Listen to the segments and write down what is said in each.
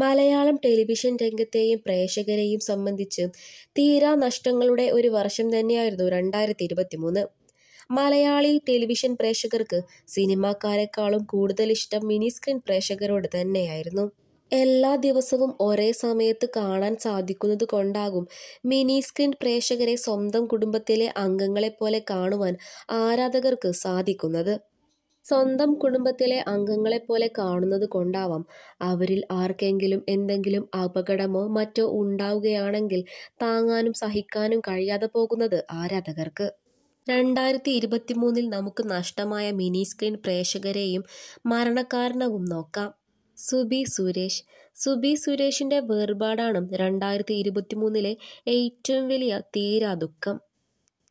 Malayalam television രംഗത്തെയും പ്രേക്ഷകരെയും സംബന്ധിച്ച് തീരാ നഷ്ടങ്ങളുടെ ഒരു വർഷം തന്നെയായിരുന്നു രണ്ടായിരത്തി ഇരുപത്തി മൂന്ന് മലയാളി ടെലിവിഷൻ പ്രേക്ഷകർക്ക് സിനിമാക്കാരെക്കാളും കൂടുതൽ ഇഷ്ടം മിനി സ്ക്രീൻ പ്രേക്ഷകരോട് തന്നെയായിരുന്നു എല്ലാ ദിവസവും ഒരേ സമയത്ത് കാണാൻ സാധിക്കുന്നത് കൊണ്ടാകും മിനി സ്ക്രീൻ പ്രേക്ഷകരെ സ്വന്തം കുടുംബത്തിലെ അംഗങ്ങളെപ്പോലെ കാണുവാൻ ആരാധകർക്ക് സാധിക്കുന്നത് സ്വന്തം കുടുംബത്തിലെ അംഗങ്ങളെ പോലെ കാണുന്നത് കൊണ്ടാവാം അവരിൽ ആർക്കെങ്കിലും എന്തെങ്കിലും അപകടമോ മറ്റോ ഉണ്ടാവുകയാണെങ്കിൽ താങ്ങാനും സഹിക്കാനും കഴിയാതെ പോകുന്നത് ആരാധകർക്ക് രണ്ടായിരത്തി മൂന്നിൽ നമുക്ക് നഷ്ടമായ മിനി സ്ക്രീൻ പ്രേക്ഷകരെയും മരണകാരണവും നോക്കാം സുബി സുരേഷ് സുബി സുരേഷിൻ്റെ വേർപാടാണ് രണ്ടായിരത്തി മൂന്നിലെ ഏറ്റവും വലിയ തീരാ ദുഃഖം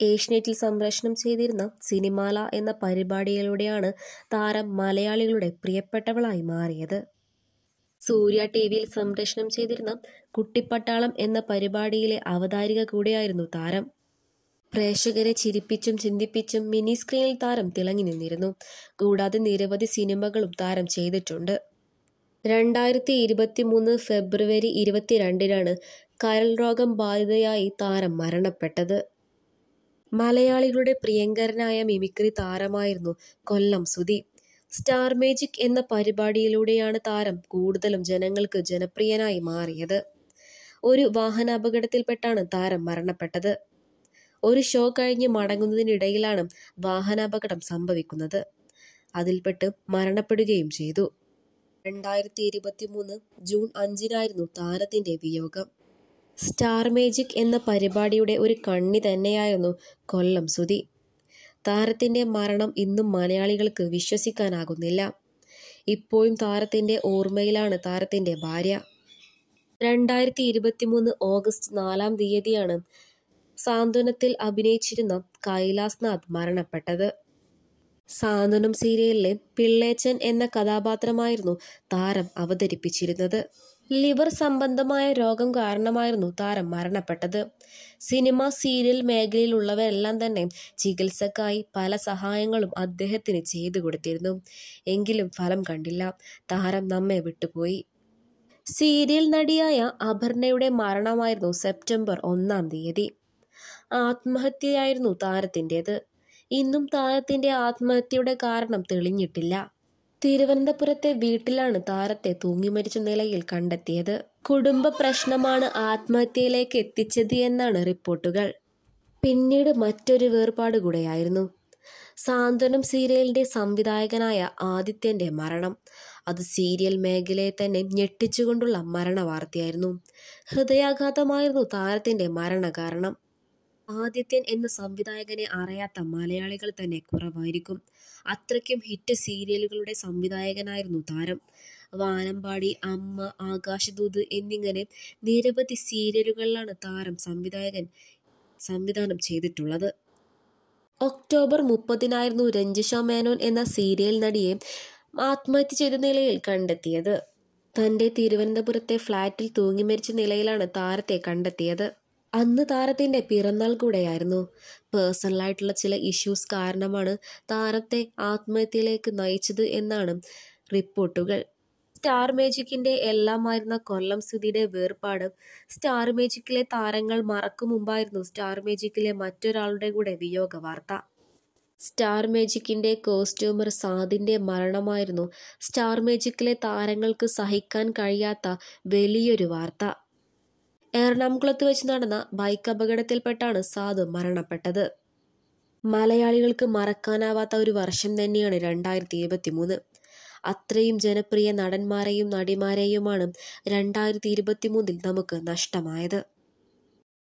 ഏഷ്യനെറ്റിൽ സംപ്രേഷണം ചെയ്തിരുന്ന സിനിമാല എന്ന പരിപാടിയിലൂടെയാണ് താരം മലയാളികളുടെ പ്രിയപ്പെട്ടവളായി മാറിയത് സൂര്യ ടി വിയിൽ സംപ്രേഷണം ചെയ്തിരുന്ന കുട്ടിപ്പട്ടാളം എന്ന പരിപാടിയിലെ അവതാരിക കൂടെയായിരുന്നു താരം പ്രേക്ഷകരെ ചിരിപ്പിച്ചും ചിന്തിപ്പിച്ചും മിനി സ്ക്രീനിൽ താരം തിളങ്ങി നിന്നിരുന്നു കൂടാതെ നിരവധി സിനിമകളും താരം ചെയ്തിട്ടുണ്ട് രണ്ടായിരത്തി ഇരുപത്തി മൂന്ന് ഫെബ്രുവരി ഇരുപത്തിരണ്ടിനാണ് കരൾ രോഗം ബാധിതയായി താരം മരണപ്പെട്ടത് മലയാളികളുടെ പ്രിയങ്കരനായ മിമിക്രി താരമായിരുന്നു കൊല്ലം സുധി സ്റ്റാർ മേജിക് എന്ന പരിപാടിയിലൂടെയാണ് താരം കൂടുതലും ജനങ്ങൾക്ക് ജനപ്രിയനായി മാറിയത് ഒരു വാഹനാപകടത്തിൽപ്പെട്ടാണ് താരം മരണപ്പെട്ടത് ഒരു ഷോ കഴിഞ്ഞ് മടങ്ങുന്നതിനിടയിലാണ് വാഹനാപകടം സംഭവിക്കുന്നത് അതിൽപ്പെട്ട് മരണപ്പെടുകയും ചെയ്തു രണ്ടായിരത്തി ഇരുപത്തി മൂന്ന് ജൂൺ അഞ്ചിനായിരുന്നു താരത്തിന്റെ വിയോഗം സ്റ്റാർ മേജിക് എന്ന പരിപാടിയുടെ ഒരു കണ്ണി തന്നെയായിരുന്നു കൊല്ലം സുതി താരത്തിൻ്റെ മരണം ഇന്നും മലയാളികൾക്ക് വിശ്വസിക്കാനാകുന്നില്ല ഇപ്പോഴും താരത്തിൻ്റെ ഓർമ്മയിലാണ് താരത്തിൻ്റെ ഭാര്യ രണ്ടായിരത്തി ഇരുപത്തി മൂന്ന് ഓഗസ്റ്റ് നാലാം തീയതിയാണ് സാന്ത്വനത്തിൽ അഭിനയിച്ചിരുന്ന കൈലാസ്നാഥ് മരണപ്പെട്ടത് സാന്ത്വനം സീരിയലിലെ പിള്ളേച്ചൻ എന്ന കഥാപാത്രമായിരുന്നു താരം അവതരിപ്പിച്ചിരുന്നത് ലിവർ സംബന്ധമായ രോഗം കാരണമായിരുന്നു താരം മരണപ്പെട്ടത് സിനിമ സീരിയൽ മേഖലയിലുള്ളവരെല്ലാം തന്നെ ചികിത്സക്കായി പല സഹായങ്ങളും അദ്ദേഹത്തിന് ചെയ്തു കൊടുത്തിരുന്നു എങ്കിലും ഫലം കണ്ടില്ല താരം നമ്മെ വിട്ടുപോയി സീരിയൽ നടിയായ അപർണയുടെ മരണമായിരുന്നു സെപ്റ്റംബർ ഒന്നാം തീയതി ആത്മഹത്യയായിരുന്നു താരത്തിൻ്റേത് ഇന്നും താരത്തിൻ്റെ ആത്മഹത്യയുടെ കാരണം തെളിഞ്ഞിട്ടില്ല തിരുവനന്തപുരത്തെ വീട്ടിലാണ് താരത്തെ തൂങ്ങിമരിച്ച നിലയിൽ കണ്ടെത്തിയത് കുടുംബ പ്രശ്നമാണ് ആത്മഹത്യയിലേക്ക് എത്തിച്ചത് എന്നാണ് റിപ്പോർട്ടുകൾ പിന്നീട് മറ്റൊരു വേർപാട് കൂടെയായിരുന്നു സാന്ത്വനം സീരിയലിന്റെ സംവിധായകനായ ആദിത്യന്റെ മരണം അത് സീരിയൽ മേഖലയെ തന്നെ ഞെട്ടിച്ചുകൊണ്ടുള്ള മരണ വാർത്തയായിരുന്നു ഹൃദയാഘാതമായിരുന്നു താരത്തിന്റെ മരണകാരണം ആദിത്യൻ എന്ന സംവിധായകനെ അറിയാത്ത മലയാളികൾ തന്നെ കുറവായിരിക്കും അത്രയ്ക്കും ഹിറ്റ് സീരിയലുകളുടെ സംവിധായകനായിരുന്നു താരം വാനമ്പാടി അമ്മ ആകാശദൂത് എന്നിങ്ങനെ നിരവധി സീരിയലുകളിലാണ് താരം സംവിധായകൻ സംവിധാനം ചെയ്തിട്ടുള്ളത് ഒക്ടോബർ മുപ്പതിനായിരുന്നു രഞ്ജിഷ മേനോൻ എന്ന സീരിയൽ നടിയെ ആത്മഹത്യ ചെയ്ത നിലയിൽ കണ്ടെത്തിയത് തൻ്റെ തിരുവനന്തപുരത്തെ ഫ്ളാറ്റിൽ തൂങ്ങി മരിച്ച നിലയിലാണ് താരത്തെ കണ്ടെത്തിയത് അന്ന് താരത്തിൻ്റെ പിറന്നാൾ കൂടെയായിരുന്നു പേഴ്സണലായിട്ടുള്ള ചില ഇഷ്യൂസ് കാരണമാണ് താരത്തെ ആത്മഹത്യയിലേക്ക് നയിച്ചത് എന്നാണ് റിപ്പോർട്ടുകൾ സ്റ്റാർ മേജിക്കിൻ്റെ എല്ലാമായിരുന്ന കൊല്ലം സ്ഥിതിയുടെ വേർപാട് സ്റ്റാർ മേജിക്കിലെ താരങ്ങൾ മറക്കും മുമ്പായിരുന്നു സ്റ്റാർ മേജിക്കിലെ മറ്റൊരാളുടെ കൂടെ വിയോഗ വാർത്ത സ്റ്റാർ മേജിക്കിൻ്റെ കോസ്റ്റ്യൂമർ സാദിൻ്റെ മരണമായിരുന്നു സ്റ്റാർ മേജിക്കിലെ താരങ്ങൾക്ക് സഹിക്കാൻ കഴിയാത്ത വലിയൊരു വാർത്ത എറണാകുളത്ത് വെച്ച് നടന്ന ബൈക്ക് അപകടത്തിൽപ്പെട്ടാണ് സാധു മരണപ്പെട്ടത് മലയാളികൾക്ക് മറക്കാനാവാത്ത ഒരു വർഷം തന്നെയാണ് രണ്ടായിരത്തി ഇരുപത്തി മൂന്ന് അത്രയും ജനപ്രിയ നടന്മാരെയും നടിമാരെയുമാണ് രണ്ടായിരത്തി ഇരുപത്തി മൂന്നിൽ നമുക്ക് നഷ്ടമായത്